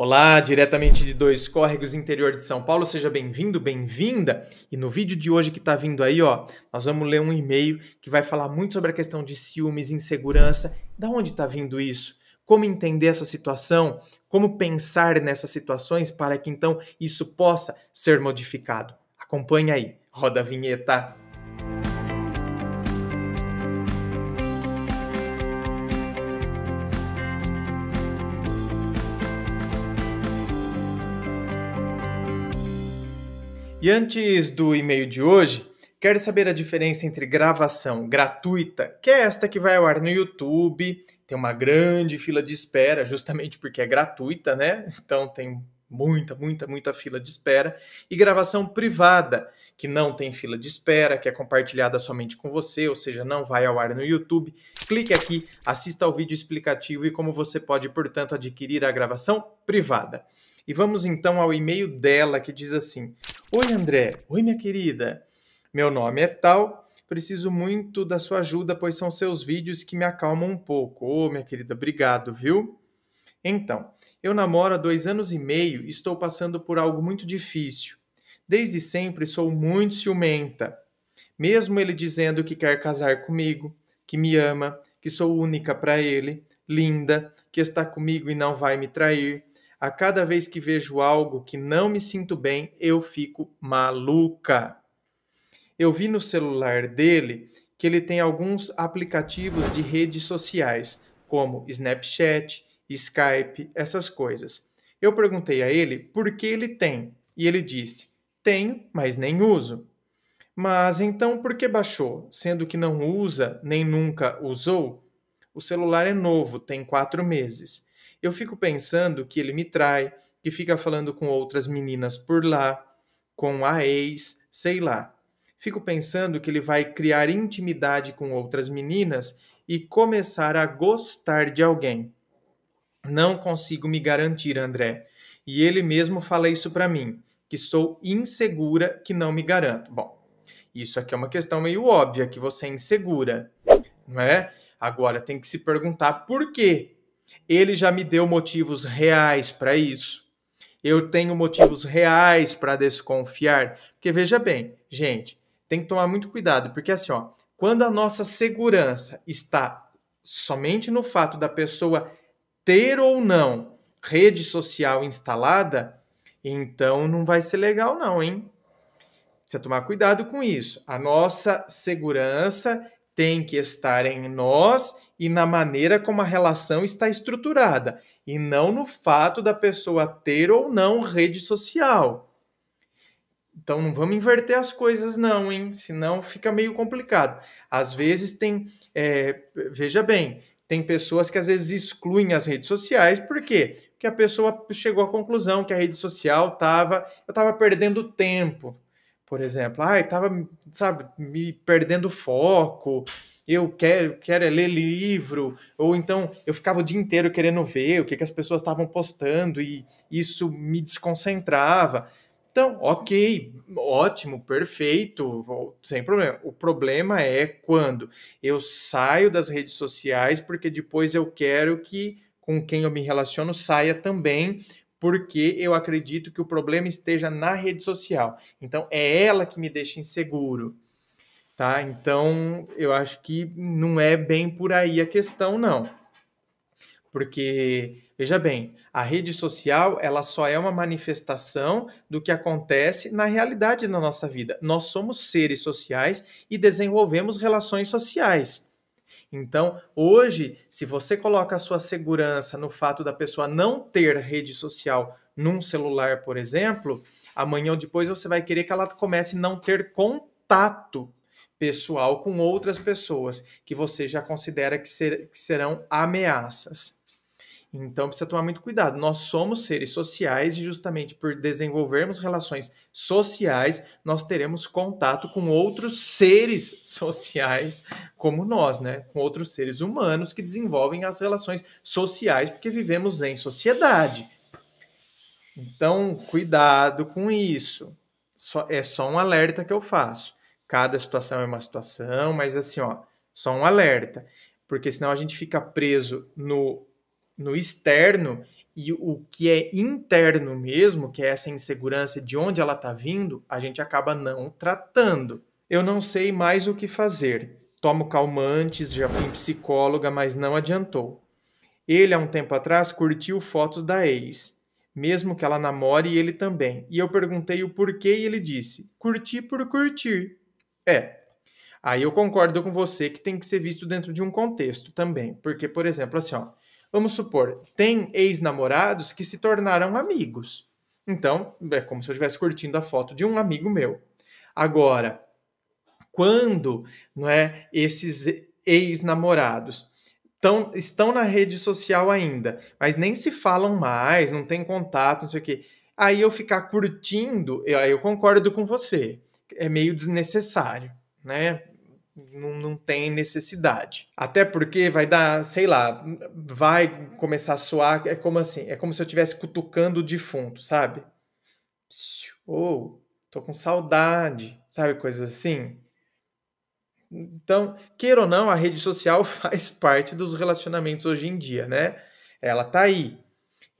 Olá, diretamente de Dois Córregos, interior de São Paulo, seja bem-vindo, bem-vinda. E no vídeo de hoje que está vindo aí, ó, nós vamos ler um e-mail que vai falar muito sobre a questão de ciúmes, insegurança, da onde está vindo isso, como entender essa situação, como pensar nessas situações para que então isso possa ser modificado. Acompanhe aí, roda a vinheta. E antes do e-mail de hoje, quero saber a diferença entre gravação gratuita, que é esta que vai ao ar no YouTube, tem uma grande fila de espera, justamente porque é gratuita, né? Então tem muita, muita, muita fila de espera, e gravação privada, que não tem fila de espera, que é compartilhada somente com você, ou seja, não vai ao ar no YouTube. Clique aqui, assista ao vídeo explicativo e como você pode, portanto, adquirir a gravação privada. E vamos então ao e-mail dela que diz assim: Oi, André. Oi, minha querida. Meu nome é tal. Preciso muito da sua ajuda, pois são seus vídeos que me acalmam um pouco. Ô, oh, minha querida, obrigado, viu? Então, eu namoro há dois anos e meio e estou passando por algo muito difícil. Desde sempre sou muito ciumenta. Mesmo ele dizendo que quer casar comigo, que me ama, que sou única para ele, linda, que está comigo e não vai me trair, a cada vez que vejo algo que não me sinto bem, eu fico maluca. Eu vi no celular dele que ele tem alguns aplicativos de redes sociais, como Snapchat, Skype, essas coisas. Eu perguntei a ele por que ele tem, e ele disse: Tenho, mas nem uso. Mas então por que baixou, sendo que não usa nem nunca usou? O celular é novo, tem quatro meses eu fico pensando que ele me trai, que fica falando com outras meninas por lá, com a ex, sei lá. Fico pensando que ele vai criar intimidade com outras meninas e começar a gostar de alguém. Não consigo me garantir, André. E ele mesmo fala isso para mim, que sou insegura, que não me garanto. Bom, isso aqui é uma questão meio óbvia que você é insegura, não é? Agora tem que se perguntar por quê ele já me deu motivos reais para isso. Eu tenho motivos reais para desconfiar. Porque veja bem, gente, tem que tomar muito cuidado, porque assim, ó, quando a nossa segurança está somente no fato da pessoa ter ou não rede social instalada, então não vai ser legal não, hein? Precisa tomar cuidado com isso. A nossa segurança tem que estar em nós e na maneira como a relação está estruturada, e não no fato da pessoa ter ou não rede social. Então não vamos inverter as coisas, não, hein? Senão fica meio complicado. Às vezes tem. É, veja bem, tem pessoas que às vezes excluem as redes sociais, por quê? Porque a pessoa chegou à conclusão que a rede social estava. Eu estava perdendo tempo por exemplo, ai, ah, tava, sabe, me perdendo foco, eu quero, quero é ler livro, ou então eu ficava o dia inteiro querendo ver o que, que as pessoas estavam postando e isso me desconcentrava. Então, ok, ótimo, perfeito, sem problema. O problema é quando eu saio das redes sociais porque depois eu quero que com quem eu me relaciono saia também, porque eu acredito que o problema esteja na rede social. Então é ela que me deixa inseguro. Tá? Então, eu acho que não é bem por aí a questão, não. Porque, veja bem, a rede social ela só é uma manifestação do que acontece na realidade na nossa vida. Nós somos seres sociais e desenvolvemos relações sociais. Então, hoje, se você coloca a sua segurança no fato da pessoa não ter rede social num celular, por exemplo, amanhã ou depois você vai querer que ela comece a não ter contato pessoal com outras pessoas que você já considera que, ser, que serão ameaças. Então precisa tomar muito cuidado. Nós somos seres sociais e justamente por desenvolvermos relações sociais, nós teremos contato com outros seres sociais como nós, né? Com outros seres humanos que desenvolvem as relações sociais porque vivemos em sociedade. Então, cuidado com isso. Só, é só um alerta que eu faço. Cada situação é uma situação, mas assim, ó, só um alerta. Porque senão a gente fica preso no no externo e o que é interno mesmo, que é essa insegurança de onde ela está vindo, a gente acaba não tratando. Eu não sei mais o que fazer. Tomo calmantes, já fui psicóloga, mas não adiantou. Ele, há um tempo atrás, curtiu fotos da ex, mesmo que ela namore e ele também. E eu perguntei o porquê e ele disse: curti por curtir. É. Aí eu concordo com você que tem que ser visto dentro de um contexto também. Porque, por exemplo, assim, ó, Vamos supor, tem ex-namorados que se tornaram amigos. Então, é como se eu estivesse curtindo a foto de um amigo meu. Agora, quando não é, esses ex-namorados tão, estão na rede social ainda, mas nem se falam mais, não tem contato, não sei o quê. Aí eu ficar curtindo, eu, eu concordo com você, é meio desnecessário, né? Não, não tem necessidade. Até porque vai dar, sei lá, vai começar a soar, é como assim, é como se eu estivesse cutucando o defunto, sabe? Ou oh, tô com saudade, sabe, coisas assim. Então, queira ou não, a rede social faz parte dos relacionamentos hoje em dia, né? Ela tá aí.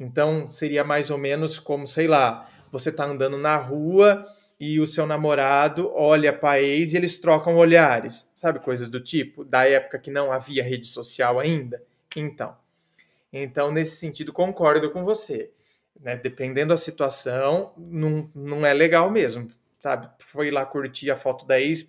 Então, seria mais ou menos como, sei lá, você tá andando na rua e o seu namorado olha para ex e eles trocam olhares, sabe? Coisas do tipo, da época que não havia rede social ainda. Então, então nesse sentido, concordo com você. Né? Dependendo da situação, não, não é legal mesmo, sabe? Foi lá curtir a foto da ex,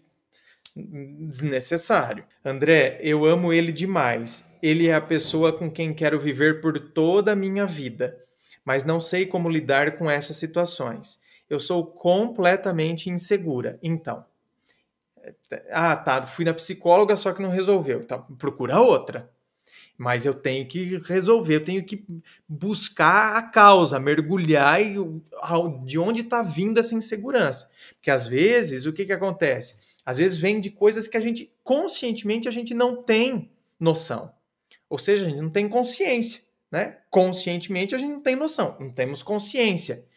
desnecessário. André, eu amo ele demais. Ele é a pessoa com quem quero viver por toda a minha vida, mas não sei como lidar com essas situações eu sou completamente insegura. Então, é, ah, tá, fui na psicóloga, só que não resolveu. Então, procura outra. Mas eu tenho que resolver, eu tenho que buscar a causa, mergulhar e de onde está vindo essa insegurança. Porque às vezes, o que, que acontece? Às vezes vem de coisas que a gente, conscientemente, a gente não tem noção. Ou seja, a gente não tem consciência, né? Conscientemente, a gente não tem noção, não temos consciência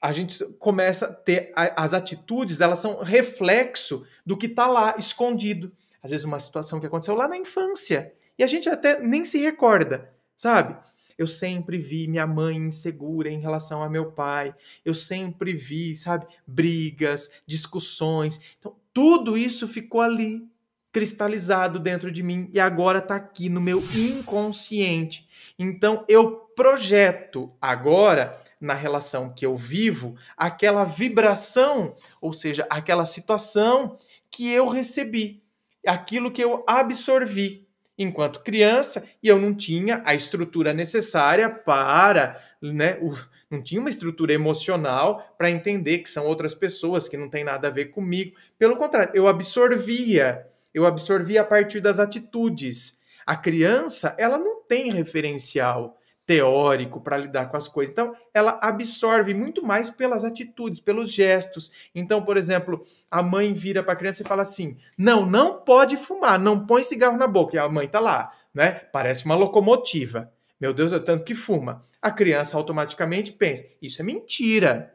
a gente começa a ter as atitudes, elas são reflexo do que está lá escondido. Às vezes, uma situação que aconteceu lá na infância e a gente até nem se recorda, sabe? Eu sempre vi minha mãe insegura em relação a meu pai, eu sempre vi, sabe, brigas, discussões. Então, tudo isso ficou ali cristalizado dentro de mim e agora está aqui no meu inconsciente. Então eu projeto agora na relação que eu vivo aquela vibração, ou seja, aquela situação que eu recebi, aquilo que eu absorvi enquanto criança e eu não tinha a estrutura necessária para, né, o, não tinha uma estrutura emocional para entender que são outras pessoas que não tem nada a ver comigo. Pelo contrário, eu absorvia eu absorvi a partir das atitudes. A criança, ela não tem referencial teórico para lidar com as coisas. Então, ela absorve muito mais pelas atitudes, pelos gestos. Então, por exemplo, a mãe vira para a criança e fala assim: "Não, não pode fumar, não põe cigarro na boca". E a mãe tá lá, né? Parece uma locomotiva. Meu Deus, é tanto que fuma. A criança automaticamente pensa: "Isso é mentira".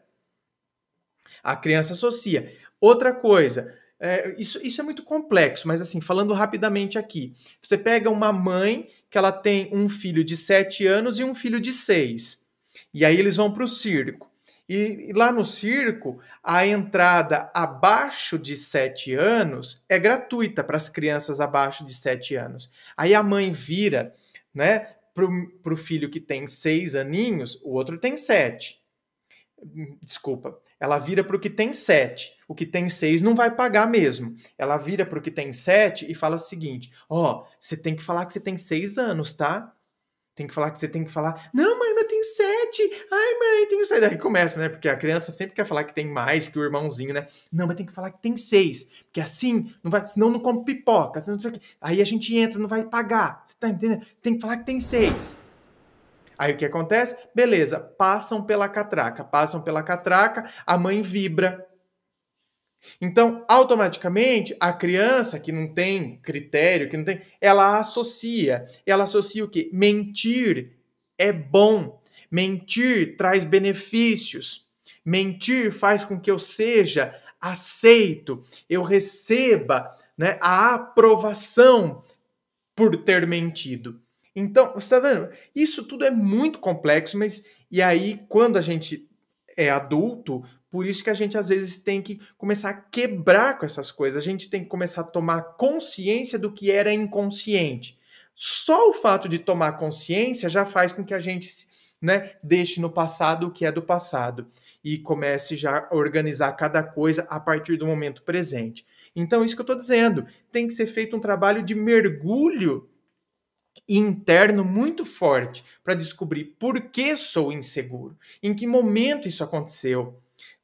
A criança associa. Outra coisa, é, isso, isso é muito complexo, mas assim, falando rapidamente aqui, você pega uma mãe que ela tem um filho de 7 anos e um filho de 6. E aí eles vão para o circo. E, e lá no circo, a entrada abaixo de 7 anos é gratuita para as crianças abaixo de 7 anos. Aí a mãe vira, né, para o filho que tem 6 aninhos, o outro tem 7. Desculpa, ela vira para o que tem sete. O que tem seis não vai pagar mesmo. Ela vira para o que tem sete e fala o seguinte: ó, oh, você tem que falar que você tem seis anos, tá? Tem que falar que você tem que falar. Não, mãe, eu tenho sete. Ai, mãe, eu tenho sete. Aí começa, né? Porque a criança sempre quer falar que tem mais que o irmãozinho, né? Não, mas tem que falar que tem seis. Porque assim, não vai, senão não come pipoca. Senão não sei o que Aí a gente entra, não vai pagar. Você tá entendendo? Tem que falar que tem seis. Aí o que acontece? Beleza, passam pela catraca, passam pela catraca, a mãe vibra. Então, automaticamente, a criança que não tem critério, que não tem, ela associa. Ela associa o que? Mentir é bom. Mentir traz benefícios. Mentir faz com que eu seja aceito, eu receba né, a aprovação por ter mentido. Então, você está vendo? Isso tudo é muito complexo, mas e aí quando a gente é adulto, por isso que a gente às vezes tem que começar a quebrar com essas coisas. A gente tem que começar a tomar consciência do que era inconsciente. Só o fato de tomar consciência já faz com que a gente né, deixe no passado o que é do passado e comece já a organizar cada coisa a partir do momento presente. Então, isso que eu estou dizendo, tem que ser feito um trabalho de mergulho interno muito forte para descobrir por que sou inseguro, em que momento isso aconteceu,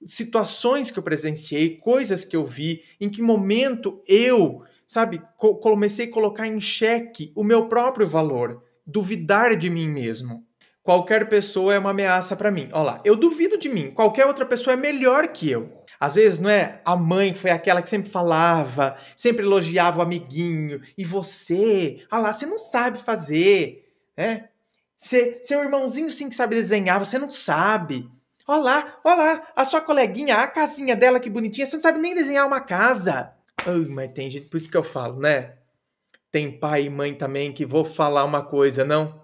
situações que eu presenciei, coisas que eu vi, em que momento eu, sabe, comecei a colocar em xeque o meu próprio valor, duvidar de mim mesmo. Qualquer pessoa é uma ameaça para mim. Olha lá, eu duvido de mim. Qualquer outra pessoa é melhor que eu. Às vezes, não é? A mãe foi aquela que sempre falava, sempre elogiava o amiguinho. E você, ah lá, você não sabe fazer, né? Cê, seu irmãozinho sim que sabe desenhar, você não sabe. Olha lá, olha lá, a sua coleguinha, a casinha dela que bonitinha, você não sabe nem desenhar uma casa. mas tem gente, por isso que eu falo, né? Tem pai e mãe também que vou falar uma coisa, não?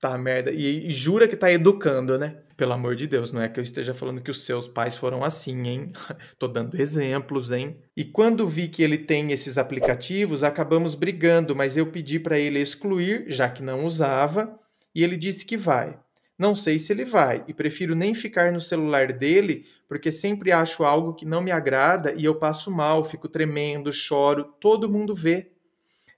tá merda. E, e, jura que tá educando, né? Pelo amor de Deus, não é que eu esteja falando que os seus pais foram assim, hein? Tô dando exemplos, hein? E quando vi que ele tem esses aplicativos, acabamos brigando, mas eu pedi para ele excluir, já que não usava, e ele disse que vai. Não sei se ele vai e prefiro nem ficar no celular dele, porque sempre acho algo que não me agrada e eu passo mal, fico tremendo, choro, todo mundo vê.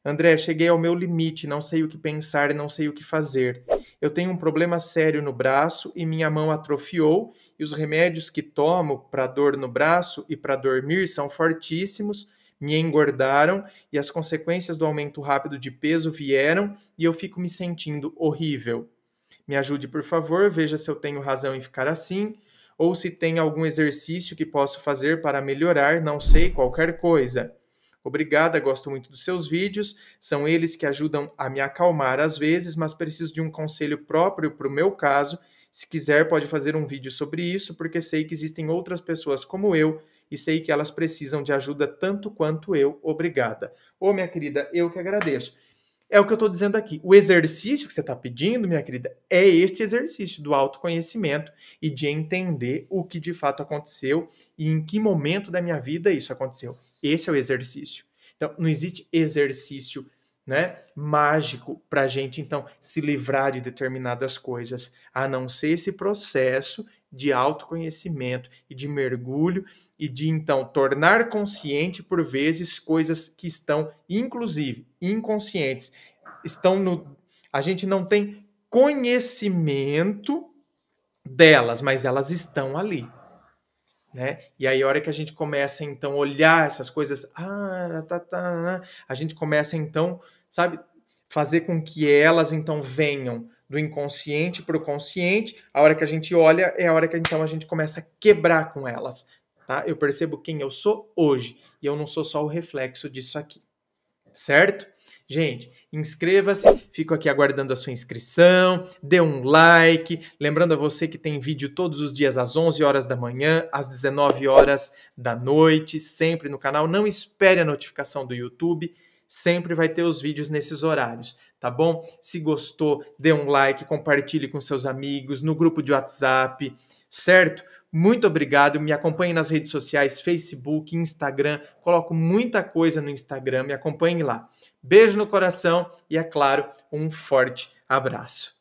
André, cheguei ao meu limite, não sei o que pensar e não sei o que fazer. Eu tenho um problema sério no braço e minha mão atrofiou, e os remédios que tomo para dor no braço e para dormir são fortíssimos, me engordaram e as consequências do aumento rápido de peso vieram e eu fico me sentindo horrível. Me ajude, por favor, veja se eu tenho razão em ficar assim ou se tem algum exercício que posso fazer para melhorar, não sei, qualquer coisa. Obrigada, gosto muito dos seus vídeos, são eles que ajudam a me acalmar às vezes, mas preciso de um conselho próprio para o meu caso. Se quiser, pode fazer um vídeo sobre isso, porque sei que existem outras pessoas como eu e sei que elas precisam de ajuda tanto quanto eu. Obrigada. Ô, oh, minha querida, eu que agradeço. É o que eu estou dizendo aqui. O exercício que você está pedindo, minha querida, é este exercício do autoconhecimento e de entender o que de fato aconteceu e em que momento da minha vida isso aconteceu. Esse é o exercício. Então, não existe exercício né, mágico para a gente, então, se livrar de determinadas coisas, a não ser esse processo de autoconhecimento e de mergulho e de, então, tornar consciente, por vezes, coisas que estão, inclusive, inconscientes. Estão no. A gente não tem conhecimento delas, mas elas estão ali. Né? E aí, a hora que a gente começa, então, olhar essas coisas, ah, tá, tá, a gente começa, então, sabe, fazer com que elas, então, venham do inconsciente para o consciente. A hora que a gente olha é a hora que, então, a gente começa a quebrar com elas, tá? Eu percebo quem eu sou hoje e eu não sou só o reflexo disso aqui, certo? Gente, inscreva-se, fico aqui aguardando a sua inscrição, dê um like, lembrando a você que tem vídeo todos os dias às 11 horas da manhã, às 19 horas da noite, sempre no canal, não espere a notificação do YouTube, sempre vai ter os vídeos nesses horários, tá bom? Se gostou, dê um like, compartilhe com seus amigos, no grupo de WhatsApp, certo? Muito obrigado. Me acompanhe nas redes sociais, Facebook, Instagram. Coloco muita coisa no Instagram, me acompanhe lá. Beijo no coração e, é claro, um forte abraço.